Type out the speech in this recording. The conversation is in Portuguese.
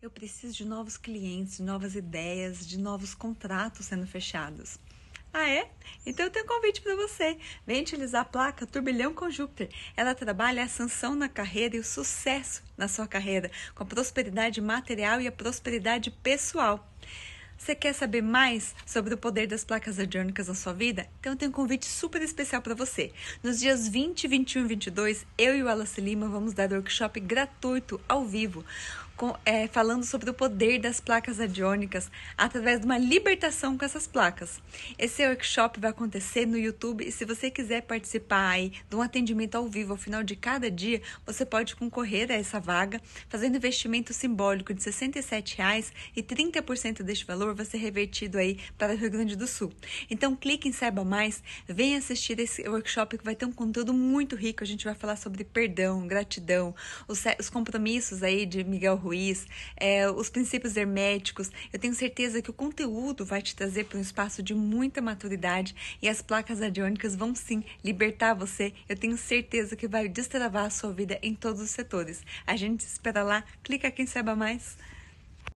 Eu preciso de novos clientes, novas ideias, de novos contratos sendo fechados. Ah, é? Então eu tenho um convite para você. Vem utilizar a placa Turbilhão com Júpiter. Ela trabalha a sanção na carreira e o sucesso na sua carreira, com a prosperidade material e a prosperidade pessoal. Você quer saber mais sobre o poder das placas adiônicas na sua vida? Então eu tenho um convite super especial para você. Nos dias 20, 21 e 22, eu e o Alice Lima vamos dar um workshop gratuito ao vivo. Com, é, falando sobre o poder das placas adiônicas através de uma libertação com essas placas. Esse workshop vai acontecer no YouTube e se você quiser participar aí de um atendimento ao vivo ao final de cada dia, você pode concorrer a essa vaga fazendo investimento simbólico de R$ 67,00 e 30% deste valor valor vai ser revertido aí para o Rio Grande do Sul. Então clique em Saiba Mais, venha assistir esse workshop que vai ter um conteúdo muito rico. A gente vai falar sobre perdão, gratidão, os, os compromissos aí de Miguel Ruiz, é, os princípios herméticos. Eu tenho certeza que o conteúdo vai te trazer para um espaço de muita maturidade e as placas adiônicas vão sim libertar você. Eu tenho certeza que vai destravar a sua vida em todos os setores. A gente se espera lá. Clica em saiba mais.